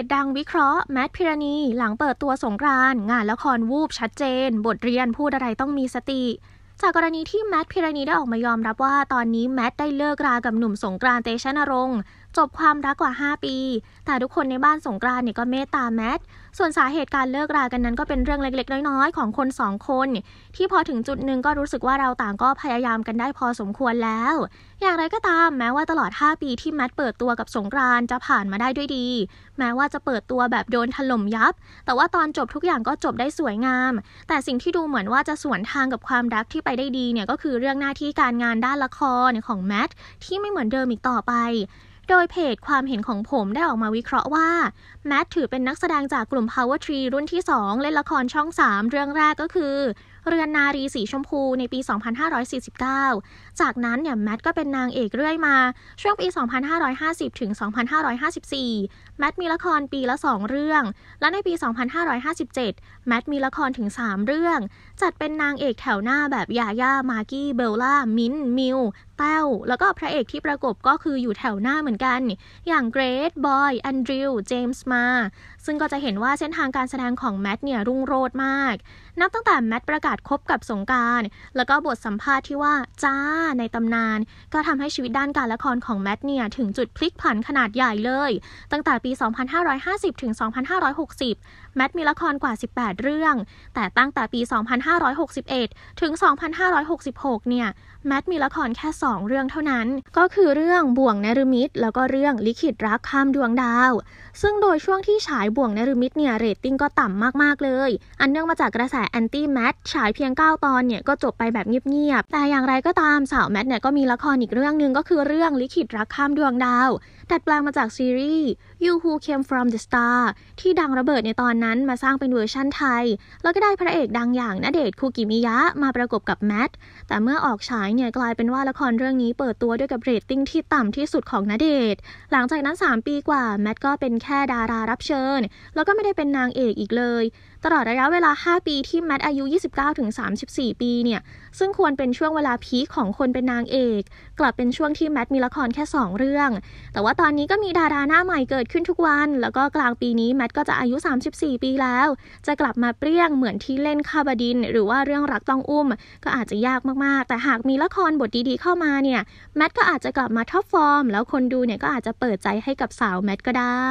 จดังวิเคราะห์แมทพิรณี หลังเปิดตัวสงกราน งานละครวูบชัดเจน บทเรียน พูดอะไรต้องมีสติ จากกรณีที่แมทพิรณีได้ออกมายอมรับว่าตอนนี้แมทได้เลิกรากับหนุ่มสงกรานเตชะนรงค์จบความรักกว่า 5 ปี แต่ทุกคนในบ้านสงกรานเนี่ยก็เมตตาแมท ส่วนสาเหตุการเลิกรากันนั้นก็เป็นเรื่องเล็กๆน้อยๆ ของคน 2 คน ที่พอถึงจุดหนึ่งก็รู้สึกว่าเราต่างก็พยายามกันได้พอสมควรแล้ว อย่างไรก็ตามแม้ว่าตลอด 5 ปีที่แมทเปิดตัวกับสงกรานจะผ่านมาได้ด้วยดี แม้ว่าจะเปิดตัวแบบโดนถล่มยับ แต่ว่าตอนจบทุกอย่างก็จบได้สวยงาม แต่สิ่งที่ดูเหมือนว่าจะสวนทางกับความรักที่ไปได้ดี เนี่ย ก็คือเรื่องหน้าที่การงานด้านละครของแมทที่ไม่เหมือนเดิมอีกต่อไปโดยเพจความเห็นของผมได้ออกมาวิเคราะห์ว่า แมทถือเป็นนักแสดงจากกลุ่ม Power Tree รุ่นที่ 2 เล่นละครช่อง 3 เรื่องแรกก็คือ เรือนนารีสีชมพูในปี 2549 จากนั้นเนี่ยแมทก็เป็นนางเอกเรื่อยมา ช่วงปี 2550 ถึง 2554 แมทมีละครปีละ 2 เรื่อง และในปี 2557 แมทมีละครถึง 3 เรื่อง จัดเป็นนางเอกแถวหน้าแบบยาย่ามากี้เบลล่ามิ้นมิวแ้วแล้วก็พระเอกที่ประกบก็คืออยู่แถวหน้าเหมือนกัน อย่างเกรทบอยแอนดริวเจมส์มาซึ่งก็จะเห็นว่าเส้นทางการแสดงของแมทเนี่ยรุ่งโรจน์มาก นับตั้งแต่แมทประกาศคบกับสงการ แล้วก็บทสัมภาษณ์ที่ว่าจ้าในตำนาน ก็ทำให้ชีวิตด้านการละครของแมทเนี่ย ถึงจุดพลิกผันขนาดใหญ่เลย ตั้งแต่ปี 2550 ถึง 2560 แมทมีละครกว่า 18 เรื่องแต่ตั้งแต่ปี 2561 ถึง 2566 เนี่ยแมทมีละครแค่2 2เรื่องเท่านั้นก็คือเรื่องบ่วงนรมิตแล้วก็เรื่องลิขิตรักข้ามดวงดาว ซึ่งโดยช่วงที่ฉายบ่วงนรมิตเนี่ยเรตติ้งก็ต่ำมาก ๆ เลย อันเนื่องมาจากกระแสแอนตี้แมทฉายเพียง 9 ตอนเนี่ยก็จบไปแบบเงียบๆแต่อย่างไรก็ตาม สาวแมทเนี่ยก็มีละครอีกเรื่องหนึ่งก็คือเรื่องลิขิตรักข้ามดวงดาวดัดแปลงมาจากซีรีส์ You Who Came From the Star ที่ดังระเบิดในตอนนั้นมาสร้างเป็นเวอร์ชั่นไทย แล้วก็ได้พระเอกดังอย่างณเดชน์คูกิมิยะมาประกบกับแมทแต่เมื่อออกฉายเนี่ยกลายเป็นว่าละครเรื่องนี้เปิดตัวด้วยกับเรตติ้งที่ต่ำที่สุดของนาเดชหลังจากนั้น 3 ปีกว่าแมทก็เป็นแค่ดารารับเชิญ แล้วก็ไม่ได้เป็นนางเอกอีกเลย ตลอดระยะเวลา 5 ปีที่แมทอายุ 29-34 ปีเนี่ยซึ่งควรเป็นช่วงเวลาพีคของคนเป็นนางเอก กลับเป็นช่วงที่แมทมีละครแค่ 2 เรื่อง แต่ว่าตอนนี้ก็มีดาราหน้าใหม่เกิดขึ้นทุกวัน แล้วก็กลางปีนี้แมทก็จะอายุ 34 ปีแล้ว จะกลับมาเปรี้ยงเหมือนที่เล่นคาบดิน หรือว่าเรื่องรักต้องอุ้ม ก็อาจจะยากมากๆ แต่หากมีละครบทดี ๆเข้ามาาเนี่ยแมทก็อาจจะกลับมาท็อปฟอร์ม แล้วคนดูเนี่ยก็อาจจะเปิดใจให้กับสาวแมทก็ได้